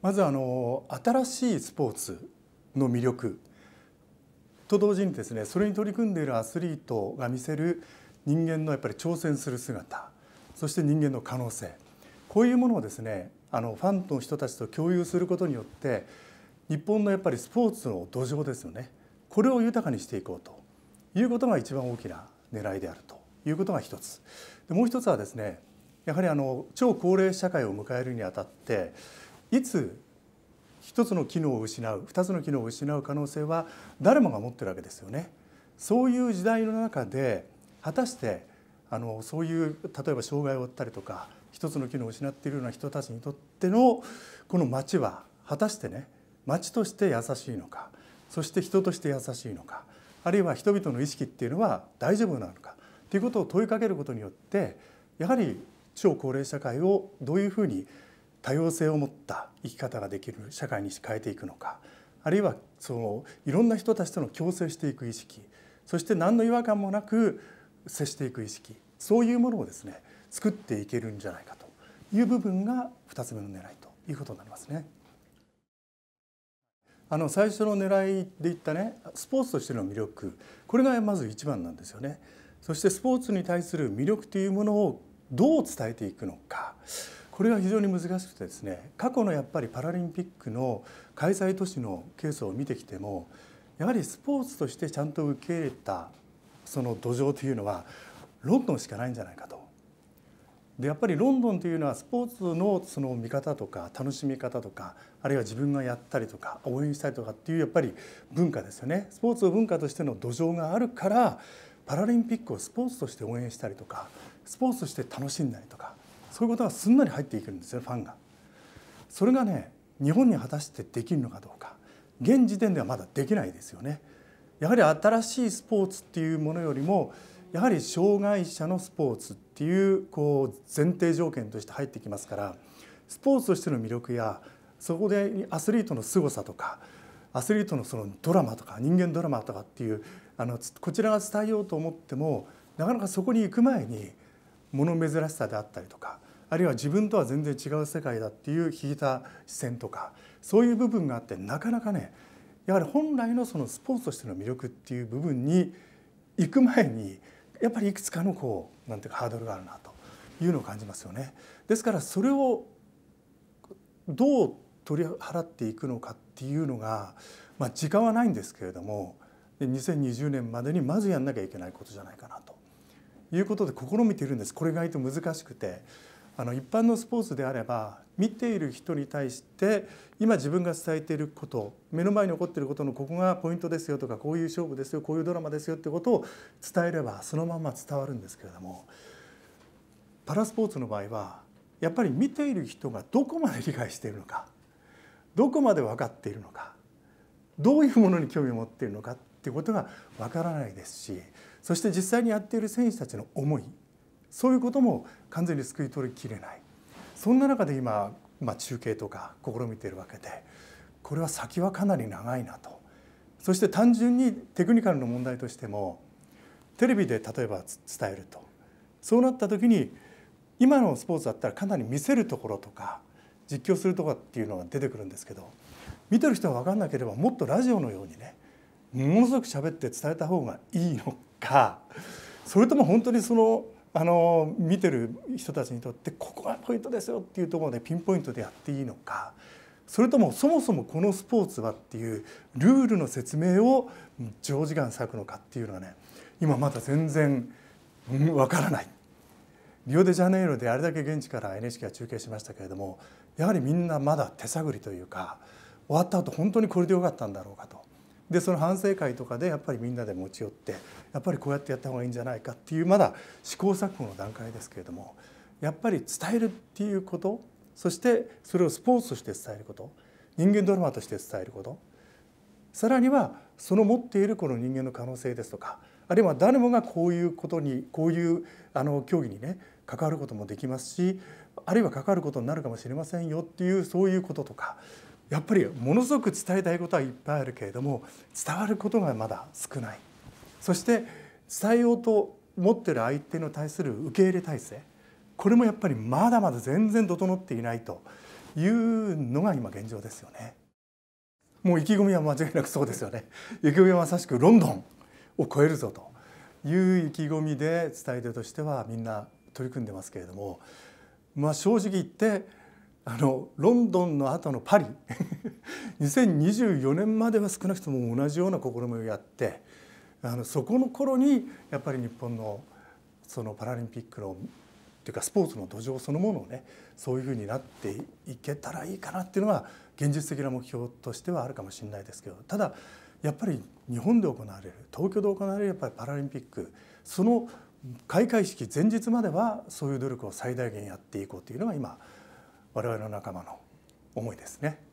まずあの新しいスポーツの魅力と同時にですねそれに取り組んでいるアスリートが見せる人間のやっぱり挑戦する姿そして人間の可能性こういうものをですねあのファンの人たちと共有することによって日本のやっぱりスポーツの土壌ですよねこれを豊かにしていこうということが一番大きな狙いであるということが一つでもう一つはですねやはりあの超高齢社会を迎えるにあたっていつ一つの機能を失う二つの機能を失う可能性は誰もが持ってるわけですよね。そういう時代の中で果たしてあのそういう例えば障害を負ったりとか一つの機能を失っているような人たちにとってのこの町は果たしてね町として優しいのかそして人として優しいのかあるいは人々の意識っていうのは大丈夫なのかということを問いかけることによってやはり超高齢社会をどういうふうに多様性を持った生き方ができる社会に変えていくのかあるいはそのいろんな人たちとの共生していく意識そして何の違和感もなく接していく意識そういうものをですね作っていけるんじゃないかという部分が2つ目の狙いということになりますね。あの最初の狙いで言ったねスポーツとしての魅力これがまず一番なんですよね。そしてスポーツに対する魅力というものをどう伝えていくのかこれが非常に難しくてですね過去のやっぱりパラリンピックの開催都市のケースを見てきてもやはりスポーツとしてちゃんと受け入れたその土壌というのはロンドンしかないんじゃないかと。でやっぱりロンドンというのはスポーツのその見方とか楽しみ方とかあるいは自分がやったりとか応援したりとかっていうやっぱり文化ですよねスポーツを文化としての土壌があるからパラリンピックをスポーツとして応援したりとかスポーツとして楽しんだりとかそういうことがすんなり入っていくんですよファンが。それがね日本に果たしてできるのかどうか現時点ではまだできないですよね。やはり新しいスポーツっていうものよりもやはり障害者のスポーツっていうこう前提条件として入ってきますからスポーツとしての魅力やそこでアスリートの凄さとかアスリートのそのドラマとか人間ドラマとかっていうあのこちらが伝えようと思ってもなかなかそこに行く前に物珍しさであったりとかあるいは自分とは全然違う世界だっていう引いた視線とかそういう部分があってなかなかねやはり本来のそのスポーツとしての魅力っていう部分に行く前にやっぱりいくつかのこうなんていうかハードルがあるなというのを感じますよね。ですからそれをどう取り払っていくのかっていうのが、まあ、時間はないんですけれども2020年までにまずやんなきゃいけないことじゃないかなということで試みているんですこれが意外と難しくてあの一般のスポーツであれば見ている人に対して今自分が伝えていること目の前に起こっていることのここがポイントですよとかこういう勝負ですよこういうドラマですよってことを伝えればそのまま伝わるんですけれどもパラスポーツの場合はやっぱり見ている人がどこまで理解しているのかどこまで分かっているのかどういうものに興味を持っているのかっていうことが分からないですしそして実際にやっている選手たちの思いそういうことも完全に救い取りきれないそんな中で今、まあ、中継とか試みているわけでこれは先はかなり長いなとそして単純にテクニカルの問題としてもテレビで例えば伝えるとそうなった時に今のスポーツだったらかなり見せるところとか実況するとかっていうのが出てくるんですけど見てる人が分かんなければもっとラジオのようにねものすごく喋って伝えた方がいいのかそれとも本当にそのあの見てる人たちにとってここがポイントですよっていうところでピンポイントでやっていいのかそれともそもそもこのスポーツはっていうルールの説明を長時間割くのかっていうのはね今まだ全然わ、うん、からない。リオデジャネイロであれだけ現地から NHK は中継しましたけれどもやはりみんなまだ手探りというか終わった後本当にこれでよかったんだろうかとでその反省会とかでやっぱりみんなで持ち寄ってやっぱりこうやってやった方がいいんじゃないかっていうまだ試行錯誤の段階ですけれどもやっぱり伝えるっていうことそしてそれをスポーツとして伝えること人間ドラマとして伝えることさらにはその持っているこの人間の可能性ですとかあるいは誰もがこういうことにこういうあの競技にね関わることもできますしあるいは関わることになるかもしれませんよっていうそういうこととかやっぱりものすごく伝えたいことはいっぱいあるけれども伝わることがまだ少ないそして伝えようと思ってる相手の対する受け入れ体制これもやっぱりまだまだ全然整っていないというのが今現状ですよね。もう意気込みは間違いなくそうですよね。意気込みはまさしくロンドンを超えるぞという意気込みで伝え手としてはみんな取り組んでますけれども、まあ、正直言ってあのロンドンの後のパリ2024年 までは少なくとも同じような試みをやってあのそこの頃にやっぱり日本のそのパラリンピックのというかスポーツの土壌そのものをねそういうふうになっていけたらいいかなっていうのは現実的な目標としてはあるかもしれないですけどただやっぱり日本で行われる東京で行われるやっぱりパラリンピックその開会式前日まではそういう努力を最大限やっていこうというのが今我々の仲間の思いですね。